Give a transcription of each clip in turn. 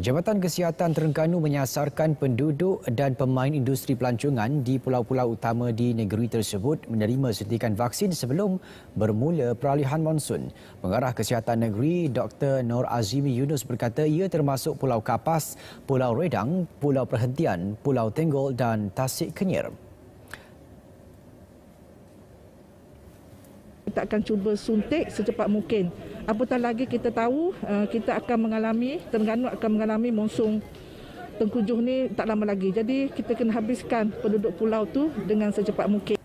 Jabatan Kesihatan Terengganu menyasarkan penduduk dan pemain industri pelancongan di pulau-pulau utama di negeri tersebut menerima suntikan vaksin sebelum bermula peralihan monsun. Pengarah Kesihatan Negeri Dr. Nur Azimi Yunus berkata ia termasuk Pulau Kapas, Pulau Redang, Pulau Perhentian, Pulau Tenggol dan Tasik Kenyir. Kita akan cuba suntik secepat mungkin apatah lagi kita tahu eh, kita akan mengalami Terengganu akan mengalami monsung tengkujuh ni tak lama lagi. Jadi kita kena habiskan penduduk pulau tu dengan secepat mungkin.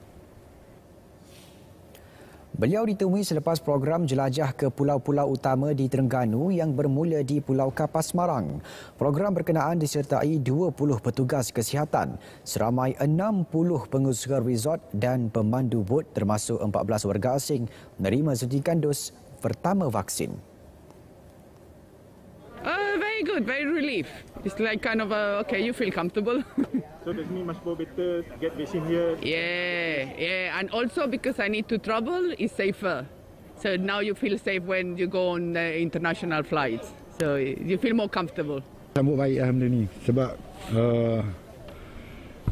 Beliau ditemui selepas program jelajah ke pulau-pulau utama di Terengganu yang bermula di Pulau Kapas Marang. Program berkenaan disertai 20 petugas kesihatan, seramai 60 pengusaha resort dan pemandu bot termasuk 14 warga asing menerima suntikan dos pertama vaksin. Uh, very good, very relief. It's like kind of a, okay, you feel comfortable. so that me much more better to get vaccine here. Yeah, yeah, and also because I need to travel, it's safer. So now you feel safe when you go on uh, international flights. So you feel more comfortable. Sambut baik Alhamdulillah ni sebab uh,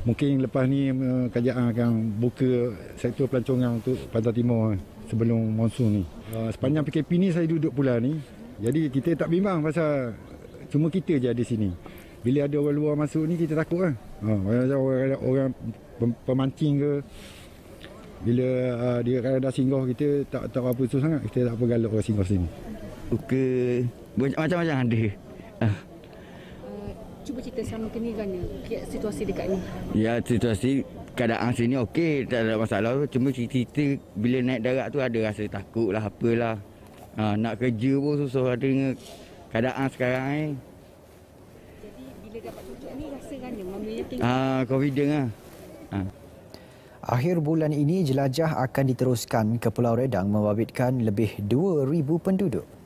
mungkin lepas ni uh, kerajaan akan buka sektor pelancongan untuk Pantai Timur sebelum monsun ni. Uh, sepanjang PKP ni saya duduk pula ni. Jadi kita tak bimbang pasal cuma kita je ada sini. Bila ada orang luar masuk ni kita takut kan. Uh, orang, orang, orang pemancing ke bila uh, dia kalau dah singgah kita tak tahu apa tu sangat kita tak apa galak orang singgah sini buka macam-macam ada uh. cuba cerita sama kini gana situasi dekat ni ya situasi keadaan sini okey tak ada masalah cuma cerita bila naik darat tu ada rasa takut lah apalah ha, nak kerja pun susah ada dengan keadaan sekarang ni jadi bila dapat tunjuk ni rasa kan kena memilih ha, ah COVID confident lah ha. Akhir bulan ini jelajah akan diteruskan ke Pulau Redang membabitkan lebih 2,000 penduduk.